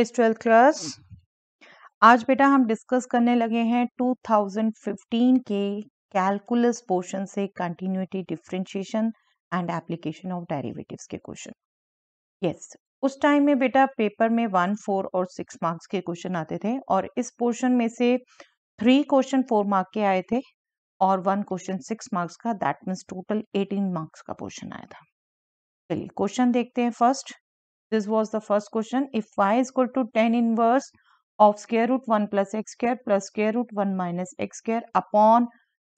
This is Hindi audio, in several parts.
इस ट्वेल्थ क्लास आज बेटा हम डिस्कस करने लगे हैं 2015 के कैलकुलस पोर्शन से continuity differentiation and application of derivatives के क्वेश्चन यस yes, उस टाइम में बेटा पेपर में वन फोर और सिक्स मार्क्स के क्वेश्चन आते थे और इस पोर्शन में से थ्री क्वेश्चन फोर मार्क के आए थे और वन क्वेश्चन सिक्स मार्क्स का that means total eighteen marks का पोर्शन आया था चलिए क्वेश्चन देखते हैं first This was the first question. If y is equal to 10 inverse of square root 1 plus x square plus square root 1 minus x square upon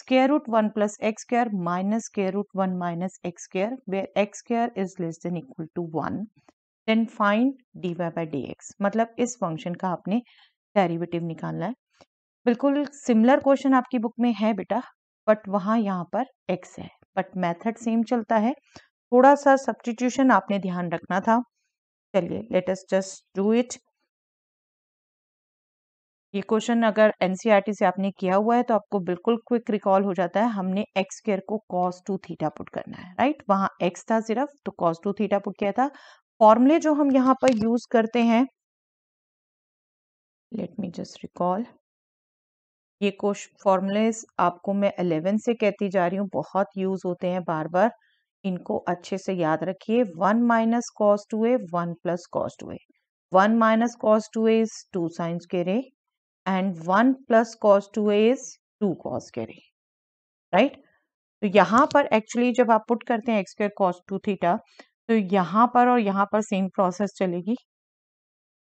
square root 1 plus x square minus square root 1 minus x square where x square is less than equal to 1 then find dy by dx matlab is function ka aapne derivative nikalna hai bilkul similar question aapki book mein hai beta but wahan yahan par x hai but method same chalta hai थोड़ा सा सब्सटीट्यूशन आपने ध्यान रखना था चलिए लेटेस्ट जस्ट डू इट ये क्वेश्चन अगर एनसीईआरटी e से आपने किया हुआ है तो आपको बिल्कुल क्विक रिकॉल हो जाता है हमने एक्स केयर को कॉस टू थीटा पुट करना है राइट वहां एक्स था सिर्फ तो कॉस टू थीटा पुट किया था फॉर्मूले जो हम यहाँ पर यूज करते हैं लेट मी जस्ट रिकॉल ये क्वेश्चन फॉर्मूलेज आपको मैं 11 से कहती जा रही हूँ बहुत यूज होते हैं बार बार इनको अच्छे से याद रखिए one minus cos two A one plus cos two A one minus cos two A is two sine square and one plus cos two A is two cos square right तो यहाँ पर एक्चुअली जब आप पुट करते हैं x square cos two theta तो यहाँ पर और यहाँ पर सेम प्रोसेस चलेगी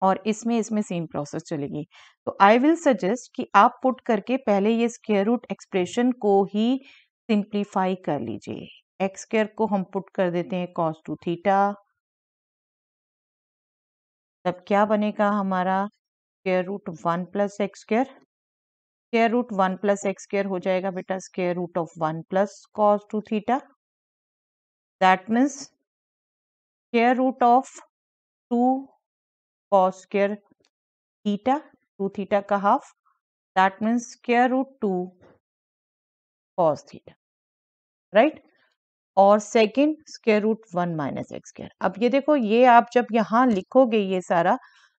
और इसमें इसमें सेम प्रोसेस चलेगी तो आई विल सजेस्ट कि आप पुट करके पहले ये स्केयर रूट एक्सप्रेशन को ही सिंप्लीफाई कर लीजिए एक्स स्क्र को हम पुट कर देते हैं कॉस टू थीटा तब क्या बनेगा हमारा square root one plus x square square root one plus x square हो जाएगा बेटा square root of one plus cos two theta that means square root of two cos square theta two theta का half that means square root two cos theta right right? और second square root one minus x square अब ये देखो ये आप जब यहाँ लिखोगे ये सारा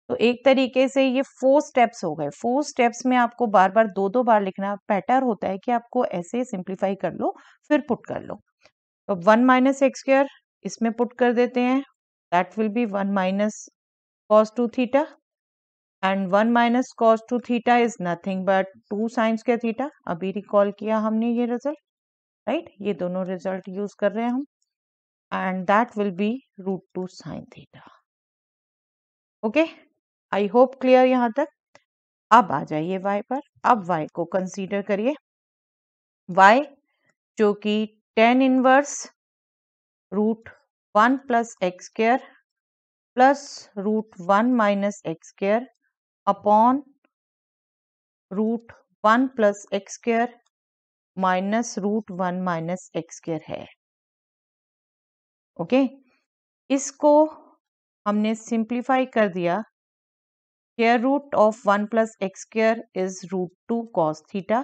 तो एक तरीके से ये फोर स्टेप्स हो गए फोर स्टेप्स में आपको बार बार दो दो बार लिखना बेटर होता है कि आपको ऐसे सिंप्लीफाई कर लो फिर पुट कर लो तो वन माइनस एक्स स्केयर इसमें पुट कर देते हैं that will be one minus cos two theta and one minus cos two theta is nothing but two sine के थीटा अभी रिकॉल किया हमने ये रिजल्ट राइट right? ये दोनों रिजल्ट यूज कर रहे हैं हम and that will be root two sine theta okay I hope clear यहां तक अब आ जाइए y पर अब y को कंसीडर करिए y जो कि tan inverse root one plus x square plus root one minus x square upon root one plus x square minus root one minus x square है ओके इसको हमने सिंप्लीफाई कर दिया square root of one plus x square is root two cos theta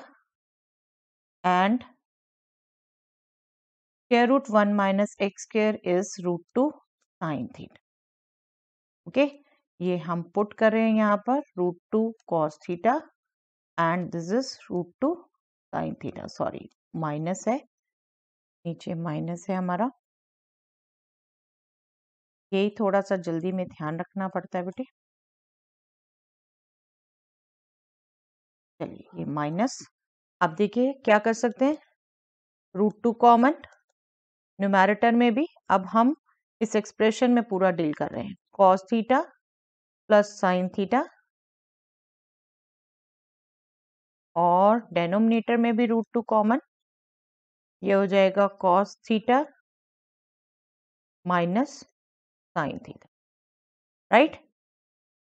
and square root one minus x square is root two sine theta okay ये हम पुट कर रहे हैं यहां पर root two cos theta and this is root two sine theta sorry minus है नीचे माइनस है हमारा यही थोड़ा सा जल्दी में ध्यान रखना पड़ता है बेटे चलिए ये माइनस आप देखिए क्या कर सकते हैं रूट टू कॉमन न्यूमेरेटर में भी अब हम इस एक्सप्रेशन में पूरा डील कर रहे हैं cos theta plus sine theta और डेनोमिनेटर में भी रूट टू कॉमन ये हो जाएगा cos theta minus sine theta right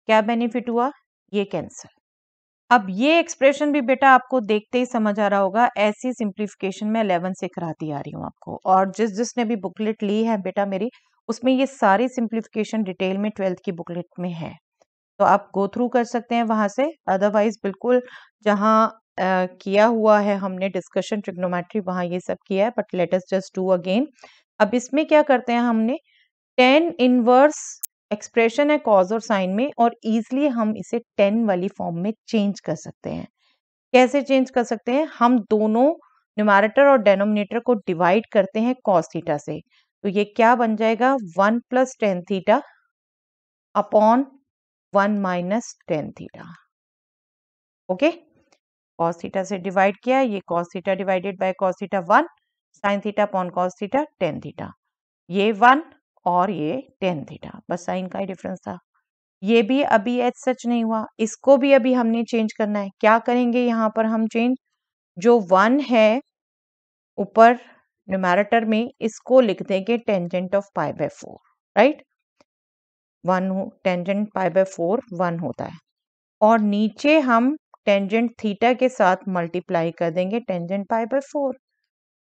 क्या बेनिफिट हुआ ये कैंसर अब ये एक्सप्रेशन भी बेटा आपको देखते ही समझ आ रहा होगा ऐसी सिंप्लीफिकेशन में अलेवन से कराती आ रही हूँ आपको और जिस जिसने भी बुकलेट ली है बेटा मेरी उसमें ये सारी सिंप्लीफिकेशन डिटेल में ट्वेल्थ की बुकलेट में है तो आप गो थ्रू कर सकते हैं वहां से अदरवाइज बिल्कुल जहां आ, किया हुआ है हमने डिस्कशन ट्रिग्नोमेट्री वहां ये सब किया है but let us just do again अब इसमें क्या करते हैं हमने टेन इनवर्स एक्सप्रेशन है कॉज और साइन में और इजिली हम इसे टेन वाली फॉर्म में चेंज कर सकते हैं कैसे चेंज कर सकते हैं हम दोनों न्यूमारेटर और डेनोमिनेटर को डिवाइड करते हैं कॉज थीटा से तो ये क्या बन जाएगा one plus tan theta upon one minus tan theta okay cos theta से डिवाइड किया ये cos theta divided by cos theta one sine theta upon cos theta tan theta ये वन और ये टेन थीटा बस साइन का ही डिफरेंस था ये भी अभी एच सच नहीं हुआ इसको भी अभी हमने चेंज करना है क्या करेंगे यहाँ पर हम चेंज जो वन है ऊपर न्यूमैरेटर में इसको लिख देंगे tangent of pi by four right right? One हो tangent pi by four one होता है और नीचे हम टेंजेंट थीटा के साथ मल्टीप्लाई कर देंगे tangent pi by four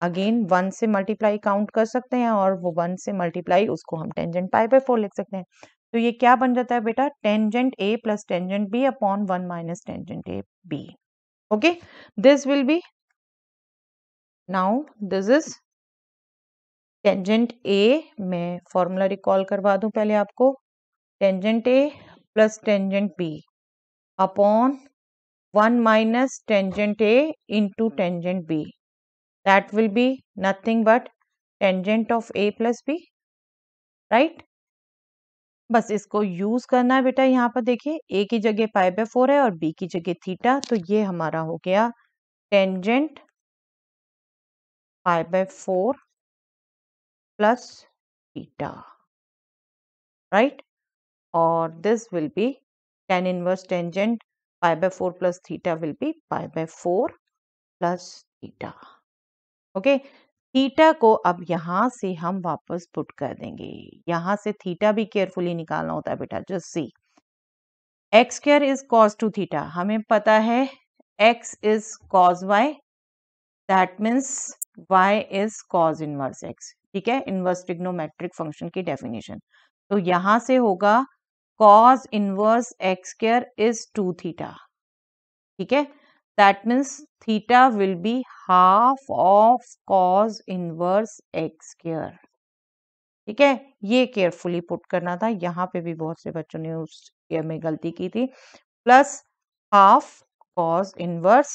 again one से मल्टीप्लाई काउंट कर सकते हैं और वो वन से मल्टीप्लाई उसको हम टेंजेंट पाई बाय फोर लिख सकते हैं तो ये क्या बन जाता है बेटा tangent A plus tangent B upon one minus tangent A B okay this will be now this is tangent A मैं फॉर्मूला रिकॉल करवा दूं पहले आपको tangent A plus tangent B upon one minus tangent A into tangent B that will be nothing but tangent of A plus B right बस इसको यूज करना है बेटा यहाँ पर देखिए ए की जगह पाई बाय फोर है और बी की जगह थीटा तो ये हमारा हो गया tangent pi by four plus theta right or this will be tan inverse tangent pi by 4 plus theta will be pi by 4 plus theta. Okay theta को अब यहां से हम वापस पुट कर देंगे यहाँ से थीटा भी केयरफुली निकालना होता है बेटा just see x square is cos two theta हमें पता है x is cos y that means y is cos inverse x ठीक है इनवर्स टिग्नोमेट्रिक फंक्शन की डेफिनेशन तो यहां से होगा cos inverse x square is 2 theta. ठीक है that means theta will be half of cos inverse x square. ठीक है ये केयरफुली पुट करना था यहाँ पे भी बहुत से बच्चों ने उस में गलती की थी plus half cos inverse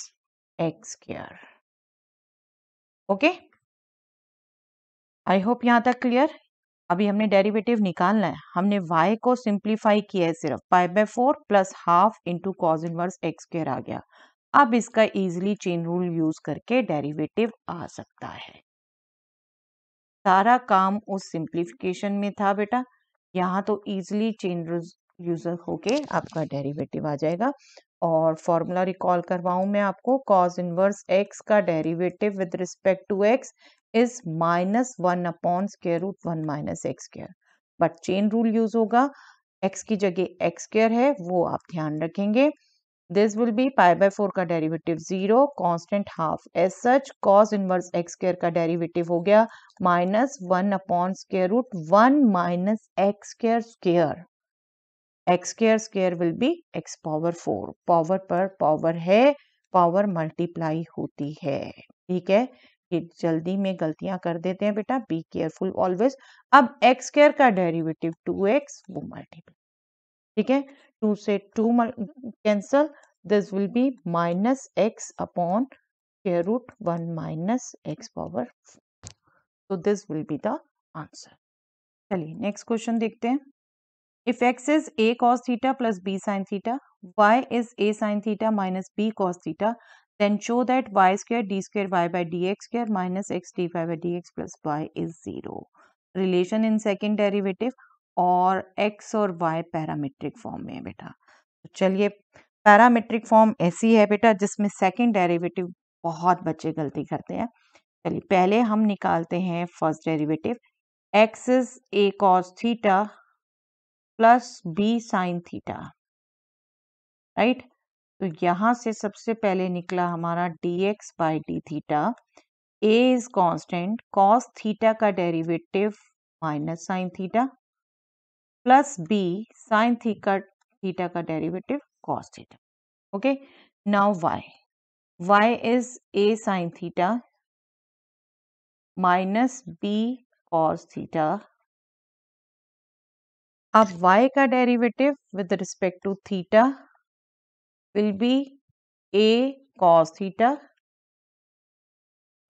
x square okay I hope यहाँ तक क्लियर अभी हमने डेरिवेटिव निकालना है हमने वाई को सिंप्लीफाई किया है सिर्फ five by four plus half into cos inverse x square आ गया अब इसका इजिली चेन रूल यूज करके डेरिवेटिव आ सकता है सारा काम उस सिंप्लीफिकेशन में था बेटा यहाँ तो इजिली चेन रूल यूजर होके आपका डेरिवेटिव आ जाएगा और फॉर्मूला रिकॉल करवाऊ मैं आपको कॉज इनवर्स एक्स का derivative with respect to x is minus one upon square root one minus x square but chain rule use होगा x की जगह एक्स स्केयर है वो आप ध्यान रखेंगे this will be pi by four का derivative zero constant half as such cos inverse x square का डेरिवेटिव हो गया minus one upon square root one minus x square square x square square will be x power four power पर पावर है पावर मल्टीप्लाई होती है ठीक है जल्दी में गलतियां कर देते हैं बेटा बी केयरफुल ऑलवेज अब एक्स स्केयर का डेरिवेटिव टू एक्स वो मल्टीप्लाई ठीक है टू से two cancel this will be minus x upon square root one minus x power तो this will be the answer चलिए नेक्स्ट क्वेश्चन देखते हैं if x is a cos theta plus b sine theta y is a sine theta minus b cos theta then show that y square d square y by dx square minus x dy by dx plus y is zero Relation in second derivative or x or y parametric form में है बेटा तो चलिए पैरामेट्रिक फॉर्म ऐसी है बेटा जिसमें सेकंड डेरिवेटिव बहुत बच्चे गलती करते हैं चलिए पहले हम निकालते हैं first derivative x is a cos theta plus b sin theta right? तो यहाँ से सबसे पहले निकला हमारा d x by d theta a is constant cos theta का derivative minus sine theta plus b sine theta theta का derivative cos theta okay now y y is a sine theta minus b cos theta अब y का derivative with respect to theta will be a cos theta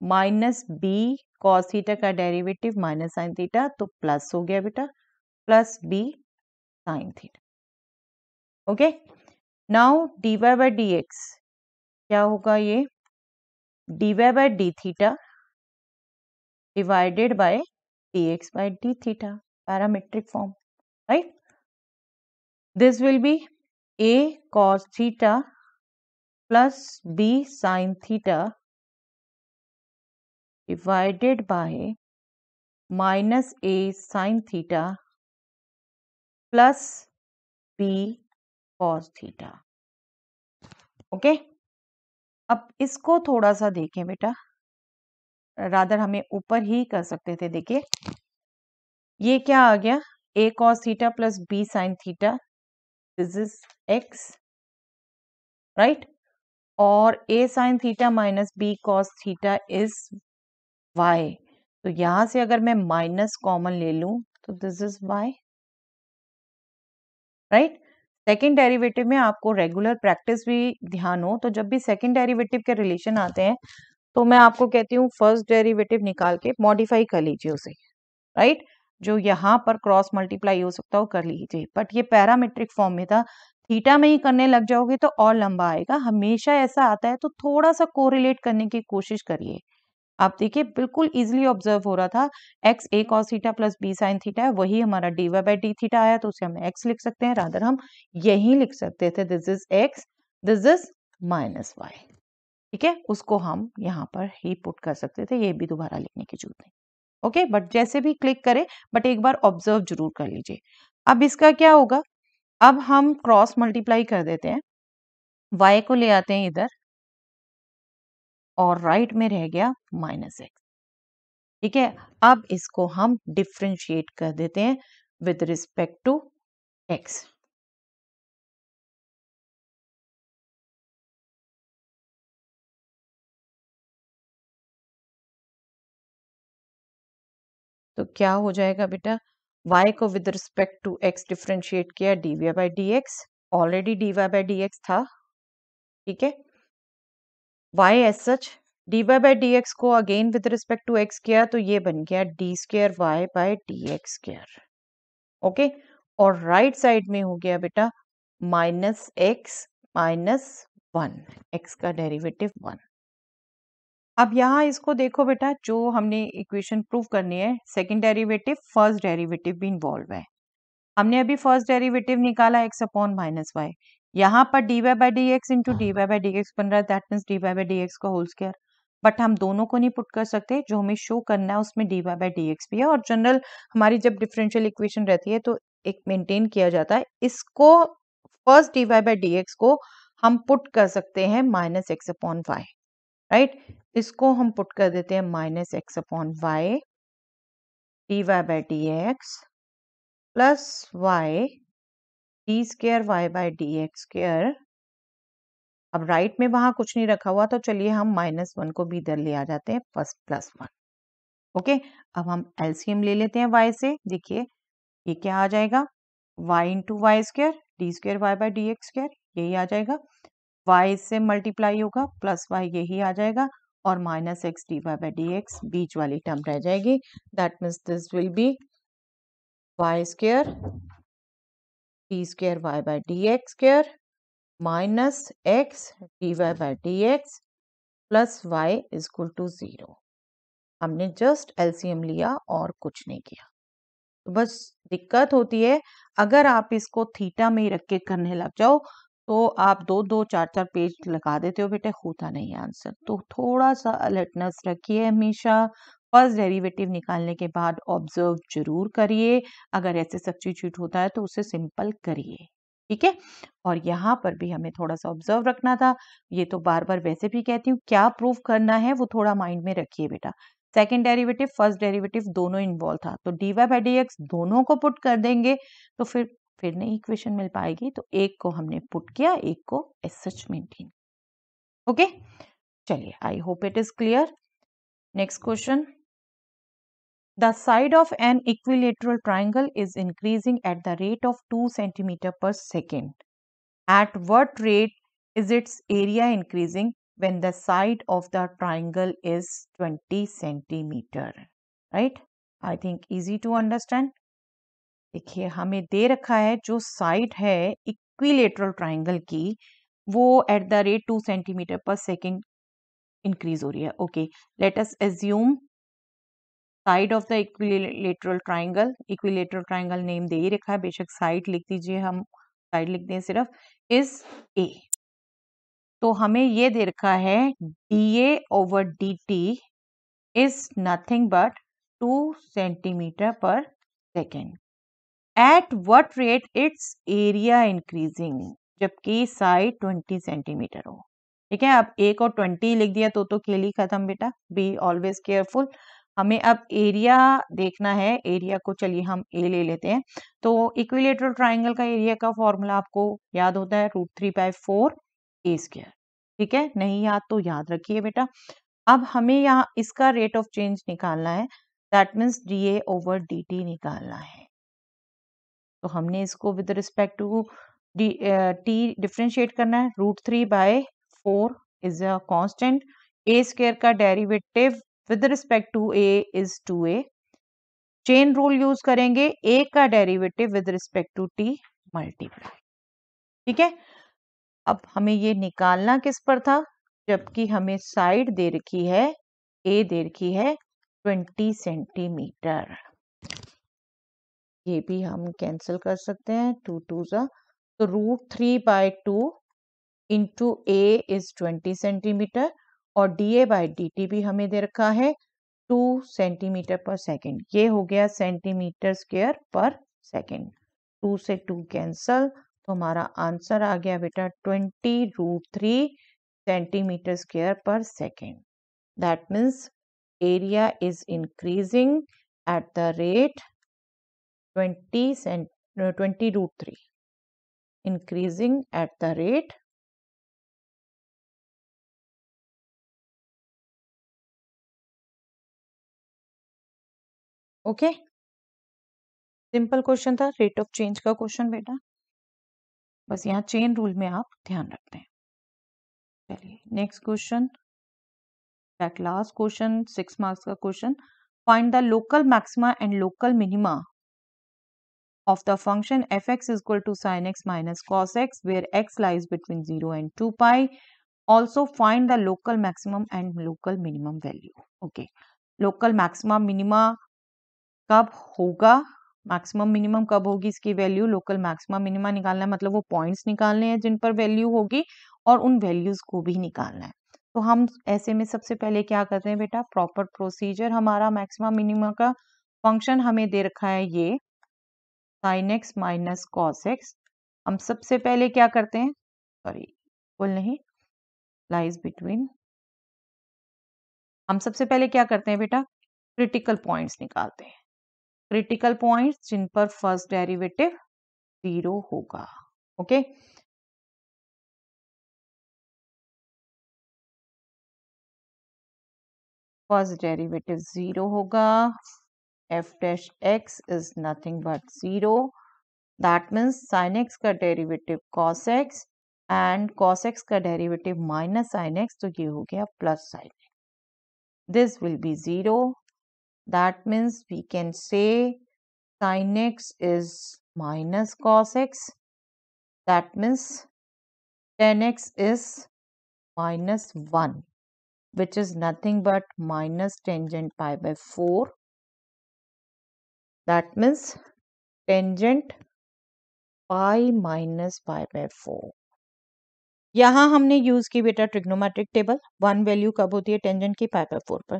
minus b cos theta का डेरिवेटिव माइनस साइन थीटा तो प्लस हो गया बेटा plus b sine theta okay now d y by d x क्या होगा ये d y by d theta divided by d x by d theta parametric form right this will be a cos theta plus b sine theta divided by minus a sine theta plus b cos theta okay okay? अब इसको थोड़ा सा देखें बेटा रादर हमें ऊपर ही कर सकते थे देखिए ये क्या आ गया a cos theta plus b sine theta this is x right और a sin theta minus b cos theta is y तो यहां से अगर मैं माइनस कॉमन ले लू तो this is y right second derivative में आपको रेगुलर प्रैक्टिस भी ध्यान हो तो जब भी सेकेंड डेरिवेटिव के रिलेशन आते हैं तो मैं आपको कहती हूँ फर्स्ट डेरिवेटिव निकाल के मॉडिफाई कर लीजिए उसे राइट right? जो यहाँ पर क्रॉस मल्टीप्लाई हो सकता हो कर लीजिए बट ये पैरामेट्रिक फॉर्म में था थीटा में ही करने लग जाओगे तो और लंबा आएगा हमेशा ऐसा आता है तो थोड़ा सा कोरिलेट करने की कोशिश करिए आप देखिए बिल्कुल इजिली ऑब्जर्व हो रहा था x a cos theta plus b sine theta है वही हमारा d y by d theta आया तो उसे हम एक्स लिख सकते हैं राधर हम यही लिख सकते थे this is x this is minus y ठीक है उसको हम यहाँ पर ही पुट कर सकते थे ये भी दोबारा लिखने की जरूरत नहीं ओके बट जैसे भी क्लिक करें बट एक बार ऑब्जर्व जरूर कर लीजिए अब इसका क्या होगा अब हम क्रॉस मल्टीप्लाई कर देते हैं वाई को ले आते हैं इधर और राइट right में रह गया माइनस एक्स ठीक है अब इसको हम डिफ्रेंशिएट कर देते हैं विद रिस्पेक्ट टू एक्स तो क्या हो जाएगा बेटा वाई को with respect to x differentiate किया d y by d x already d y by d x था ठीक है y as such d y by d x को again with respect to x किया तो ये बन गया d square y by d x square okay और राइट right साइड में हो गया बेटा minus x minus one x का डेरिवेटिव वन अब यहाँ इसको देखो बेटा जो हमने इक्वेशन प्रूव करनी है सेकंड डेरिवेटिव फर्स्ट डेरिवेटिव भी इन्वॉल्व है हमने अभी फर्स्ट डेरिवेटिव निकाला एक्स अपॉन माइनस वाई यहाँ पर d y by d x into d y by d x बन रहा है that means d y by d x का होल स्क्वायर बट हम दोनों को नहीं पुट कर सकते जो हमें शो करना है उसमें d y by d x भी है और जनरल हमारी जब डिफरेंशियल इक्वेशन रहती है तो एक मेंटेन किया जाता है इसको first d y by d x को हम पुट कर सकते हैं minus x upon y right इसको हम पुट कर देते हैं minus x upon y d y by d x plus y d square y by d x square अब राइट में वहां कुछ नहीं रखा हुआ तो चलिए हम माइनस वन को भी इधर ले आ जाते हैं प्लस प्लस वन ओके अब हम एलसीएम ले लेते हैं वाई से देखिए ये क्या आ जाएगा y into y square d square y by d x square यही आ जाएगा वाई से मल्टीप्लाई होगा प्लस वाई यही आ जाएगा और minus x d y by d x बीच वाली टर्म रह जाएगी that means this will be y square d square y by d x square minus x d y by d x plus y equal to zero हमने जस्ट एलसीएम लिया और कुछ नहीं किया तो बस दिक्कत होती है अगर आप इसको थीटा में ही रख के करने लग जाओ तो आप दो दो चार चार पेज लगा देते हो बेटे होता नहीं आंसर तो थोड़ा सा अलर्टनेस रखिए हमेशा फर्स्ट डेरिवेटिव निकालने के बाद ऑब्जर्व जरूर करिए अगर ऐसे सब्सटीट्यूट होता है तो उसे सिंपल करिए ठीक है और यहाँ पर भी हमें थोड़ा सा ऑब्जर्व रखना था ये तो बार बार वैसे भी कहती हूँ क्या प्रूफ करना है वो थोड़ा माइंड में रखिए बेटा सेकेंड डेरिवेटिव फर्स्ट डेरिवेटिव दोनों इन्वॉल्व था तो d y by d x दोनों को पुट कर देंगे तो फिर फिर नहीं इक्वेशन मिल पाएगी तो एक को हमने पुट किया एक को एस एच मेंटेन ओके चलिए I hope it is clear next question the side of an equilateral triangle is increasing at the rate of two centimetre per second at what rate is its area increasing when the side of the triangle is twenty centimetre right I think easy to understand देखिए हमें दे रखा है जो साइड है इक्विलेटरल ट्राइंगल की वो at the rate two centimetre per second increase हो रही है okay let us assume side of the equilateral triangle equilateral triangle name दे ही रखा है बेशक साइड लिख दीजिए हम साइड लिख दें सिर्फ इज ए तो हमें ये दे रखा है d a over d t is nothing but two centimetre per second at what rate its area increasing जबकि साइड 20 सेंटीमीटर हो ठीक है अब एक और 20 लिख दिया तो तो खेली खत्म बेटा बी ऑलवेज केयरफुल हमें अब एरिया देखना है एरिया को चलिए हम ए ले लेते हैं तो इक्विलेटरल ट्राइंगल का एरिया का फॉर्मूला आपको याद होता है root three by four a square ठीक है नहीं याद तो याद रखिए बेटा अब हमें यहाँ इसका रेट ऑफ चेंज निकालना है that means d a over d t निकालना है तो हमने इसको with respect to t differentiate करना है root three by four is a constant a square का derivative with respect to A is two a chain rule use करेंगे ए का derivative with respect to t multiply ठीक है अब हमें ये निकालना किस पर था जबकि हमें साइड दे रखी है ए दे रखी है ट्वेंटी सेंटीमीटर ये भी हम कैंसिल कर सकते हैं टू टू ज़ा तो root three by two into a is twenty centimetre और d a by d t भी हमें दे रखा है टू सेंटीमीटर पर सेकेंड ये हो गया centimetre square per second two से टू कैंसल तो हमारा आंसर आ गया बेटा twenty root three centimetre square per second that means area is increasing at the rate 20 cent, no, 20 root 3 increasing at the rate okay simple question था रेट ऑफ चेंज का क्वेश्चन बेटा बस यहाँ चेन रूल में आप ध्यान रखते हैं चलिए next question that last question six marks का question find the local maxima and local minima of the function fx is equal to sine x minus cos x where x lies between 0 and 2 pi. Also find the local maximum and local minimum value. Okay. Local maximum minima कब होगा मैक्सिमम मिनिमम कब होगी इसकी वैल्यू लोकल मैक्सिमम मिनिमा निकालना है मतलब वो पॉइंट्स निकालने हैं जिन पर वैल्यू होगी और उन वैल्यूज को भी निकालना है तो हम ऐसे में सबसे पहले क्या करते हैं बेटा प्रॉपर प्रोसीजर हमारा मैक्सिमम मिनिमम का फंक्शन हमें दे रखा है ये sine x minus cos x हम सबसे पहले क्या करते हैं सॉरी बोल नहीं लाइज बिटवीन हम सबसे पहले क्या करते हैं बेटा क्रिटिकल पॉइंट्स निकालते हैं क्रिटिकल पॉइंट्स जिन पर फर्स्ट डेरिवेटिव जीरो होगा ओके फर्स्ट डेरिवेटिव जीरो होगा f dash x is nothing but 0. That means sin x का derivative cos x and cos x का derivative minus sin x तो ये हो गया plus sin x. This will be 0. That means we can say sin x is minus cos x. That means 10x is minus 1 which is nothing but minus tangent pi by 4 that means tangent pi minus pi by four यहाँ हमने यूज की बेटा ट्रिग्नोमेट्रिक टेबल वन वैल्यू कब होती है टेंजेंट की पाई बाय फोर पर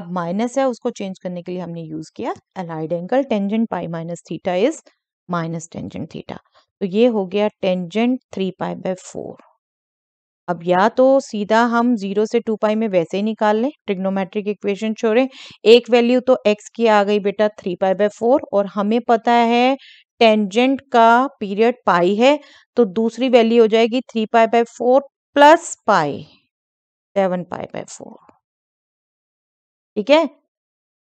अब माइनस है उसको चेंज करने के लिए हमने यूज किया allied angle tangent pi minus theta is minus tangent theta तो ये हो गया tangent three pi by four अब या तो सीधा हम जीरो से टू पाई में वैसे ही निकाल लें ट्रिग्नोमेट्रिक इक्वेशन छोड़ें एक वैल्यू तो एक्स की आ गई बेटा थ्री पाई बाय फोर और हमें पता है टेंजेंट का पीरियड पाई है तो दूसरी वैल्यू हो जाएगी three pi by four plus pi seven pi by four ठीक है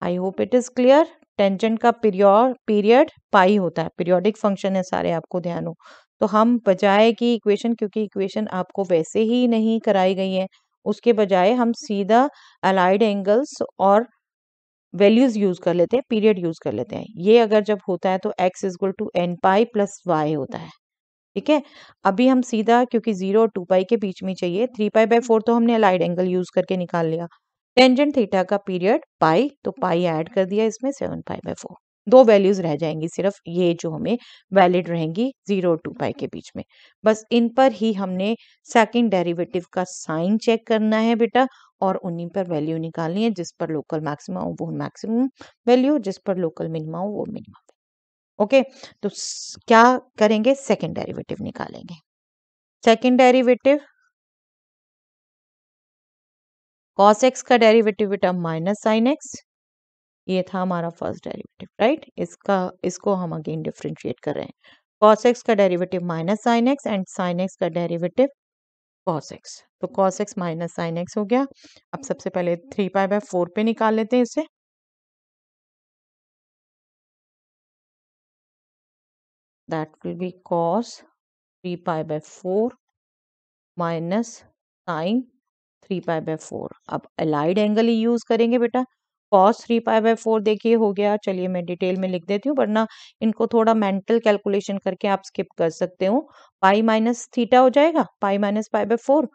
I hope it is clear tangent का पीरियड पीरियड पाई होता है पीरियोडिक फंक्शन है सारे आपको ध्यान हो तो हम बजाय कि इक्वेशन क्योंकि इक्वेशन आपको वैसे ही नहीं कराई गई है उसके बजाय हम सीधा अलाइड एंगल्स और वैल्यूज यूज कर लेते हैं पीरियड यूज कर लेते हैं ये अगर जब होता है तो x equal to n pi plus y होता है ठीक है अभी हम सीधा क्योंकि जीरो और टू पाई के बीच में चाहिए थ्री पाई बाय फोर तो हमने अलाइड एंगल यूज करके निकाल लिया टेंजेंट थीटा का पीरियड पाई तो पाई ऐड कर दिया इसमें सेवन पाई बाय फोर दो वैल्यूज रह जाएंगी सिर्फ ये जो हमें वैलिड रहेंगी जीरो टू पाई के बीच में बस इन पर ही हमने सेकेंड डेरिवेटिव का साइन चेक करना है बेटा और उन्हीं पर वैल्यू निकालनी है जिस पर लोकल मैक्सिमा हो वो मैक्सिमम वैल्यू जिस पर लोकल मिनिमा हो वो मिनिमम ओके तो क्या करेंगे सेकेंड डेरिवेटिव निकालेंगे सेकेंड डेरिवेटिव कॉस एक्स का डेरिवेटिव बेटा माइनस साइन एक्स ये था हमारा फर्स्ट डेरिवेटिव राइट इसका इसको हम अगेन डिफ्रेंशिएट कर रहे हैं कॉस एक्स का derivative minus sine x and sine x का डेरिवेटिव कॉस एक्स तो cos x minus sine x हो गया अब सबसे पहले थ्री पाई बाय फोर पे निकाल लेते हैं इसे that will be cos three pi by four minus sine three pi by four अब अलाइड एंगल ही यूज करेंगे बेटा cos three pi by four देखिए हो गया चलिए मैं डिटेल में लिख देती हूँ वरना इनको थोड़ा मेंटल कैलकुलेशन करके आप स्किप कर सकते हो पाई माइनस थीटा हो जाएगा pi minus pi by four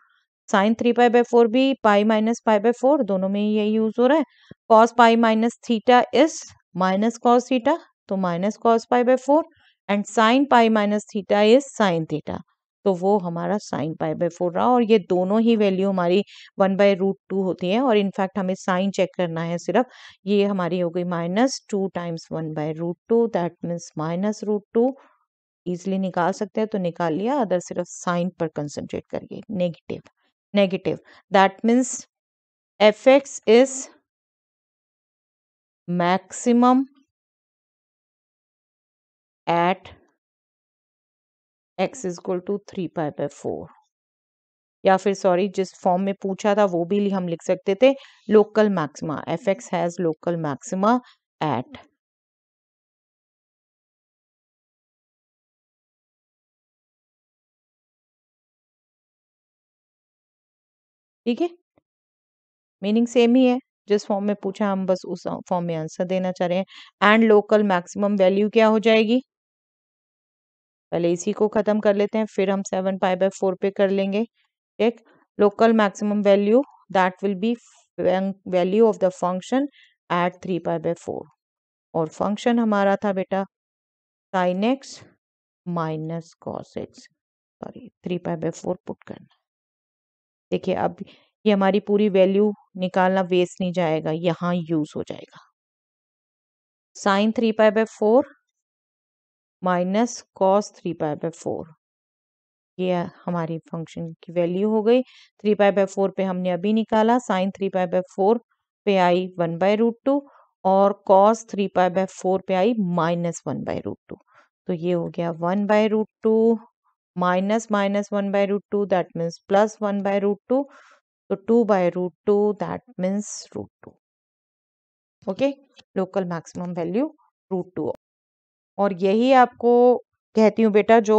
sine three pi by four भी pi minus pi by four दोनों में यही यूज हो रहा है cos pi minus theta is minus cos theta तो minus cos pi by four and sine pi minus theta is sine theta तो वो हमारा साइन पाई बाई फोर रहा और ये दोनों ही वैल्यू हमारी वन बाय रूट टू होती है और इनफैक्ट हमें साइन चेक करना है सिर्फ ये हमारी हो गई minus two times one by root two that means minus root two easily निकाल सकते हैं तो निकाल लिया अदर सिर्फ साइन पर कंसनट्रेट करिए negative negative that means f x is maximum at x is equal to three pi by four या फिर सॉरी जिस फॉर्म में पूछा था वो भी हम लिख सकते थे local maxima f x has local maxima at ठीक है मीनिंग सेम ही है जिस फॉर्म में पूछा हम बस उस फॉर्म में आंसर देना चाह रहे हैं एंड लोकल मैक्सिमम वैल्यू क्या हो जाएगी पहले इसी को ख़त्म कर लेते हैं फिर हम सेवन पाई बाय फोर पे कर लेंगे एक local maximum value that will be value of the function at three pi by four और फंक्शन हमारा था बेटा sine x minus cos x sorry three pi by four put करना देखिए अब ये हमारी पूरी वैल्यू निकालना वेस्ट नहीं जाएगा यहाँ यूज हो जाएगा sine three pi by four minus cos three pi by four ये हमारी फंक्शन की वैल्यू हो गई थ्री पाई बाय फोर पे हमने अभी निकाला sine three pi by four पे आई वन बाय रूट टू और cos three pi by four पे आई minus one by root two तो ये हो गया one by root two minus minus one by root two that means plus one by root two तो two by root two that means root two okay local maximum value root two और यही आपको कहती हूँ बेटा जो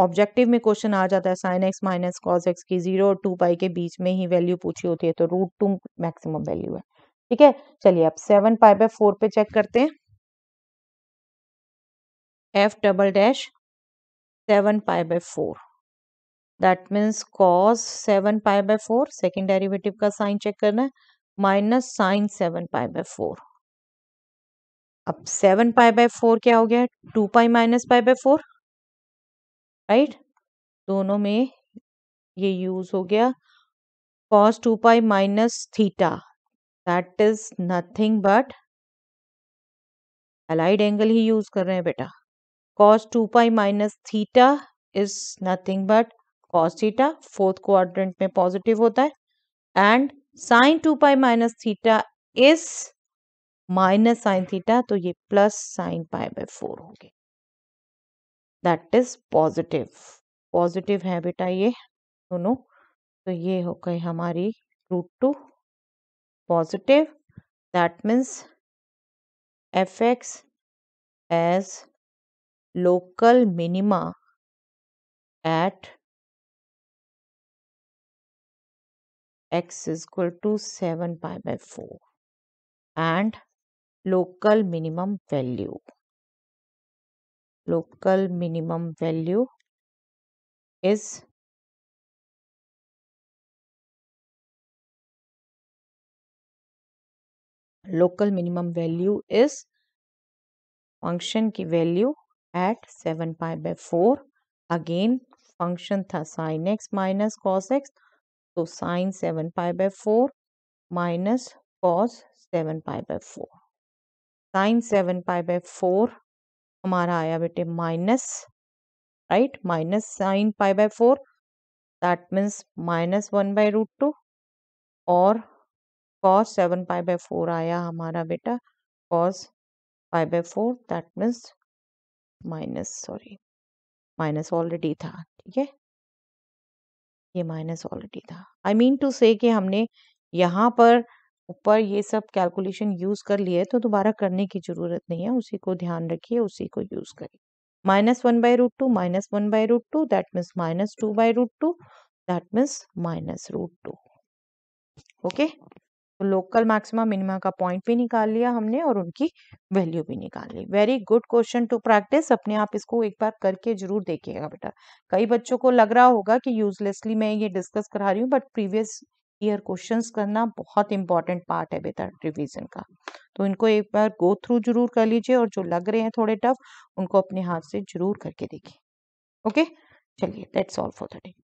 ऑब्जेक्टिव में क्वेश्चन आ जाता है sine x minus cos x की जीरो और टू पाई के बीच में ही वैल्यू पूछी होती है तो रूट टू मैक्सिमम वैल्यू है ठीक है चलिए अब सेवन पाई बाय फोर पे चेक करते हैं f double dash seven pi by four that means cos seven pi by four second derivative का साइन चेक करना है minus sine seven pi by four अब सेवन पाई बाय फोर क्या हो गया two pi minus pi by four right दोनों में ये यूज हो गया cos two pi minus theta that is nothing but allied angle ही यूज कर रहे हैं बेटा cos two pi minus theta is nothing but cos theta fourth quadrant में पॉजिटिव होता है and sine two pi minus theta is minus sine theta तो ये plus sine pi by four हो गए दैट इज पॉजिटिव पॉजिटिव है बेटा ये दोनों तो ये हो गई हमारी root two positive that means f x has local minima at x is equal to seven pi by four and local minimum value local minimum value is local minimum value is function की value at seven pi by four again function था sine x minus cos x तो sine seven pi by four minus cos seven pi by four sine seven pi by four हमारा आया बेटे minus right minus sine pi by four that means minus one by root two और cos seven pi by four आया हमारा बेटा cos pi by four that means minus sorry minus already था ठीक है ये माइनस ऑलरेडी था आई मीन टू से हमने यहाँ पर ऊपर ये सब कैलकुलेशन यूज़ कर लिए तो दोबारा करने की ज़रूरत नहीं है उसी को ध्यान रखिए उसी को यूज़ करिए minus one by root two minus one by root two that means minus two by root two that means minus root two okay तो लोकल मैक्सिमा मिनिमा का पॉइंट भी निकाल लिया हमने और उनकी वैल्यू भी निकाल ली very good question to practice अपने आप इसको एक बार करके जरूर देखिएगा बेटा कई बच्चों को लग रहा होगा कि यूजलेसली मैं ये डिस्कस करा रही हूँ बट प्रीवियस ईयर क्वेश्चंस करना बहुत इंपॉर्टेंट पार्ट है बेटा रिवीजन का तो इनको एक बार गो थ्रू जरूर कर लीजिए और जो लग रहे हैं थोड़े टफ उनको अपने हाथ से जरूर करके देखिए ओके चलिए let's all for the day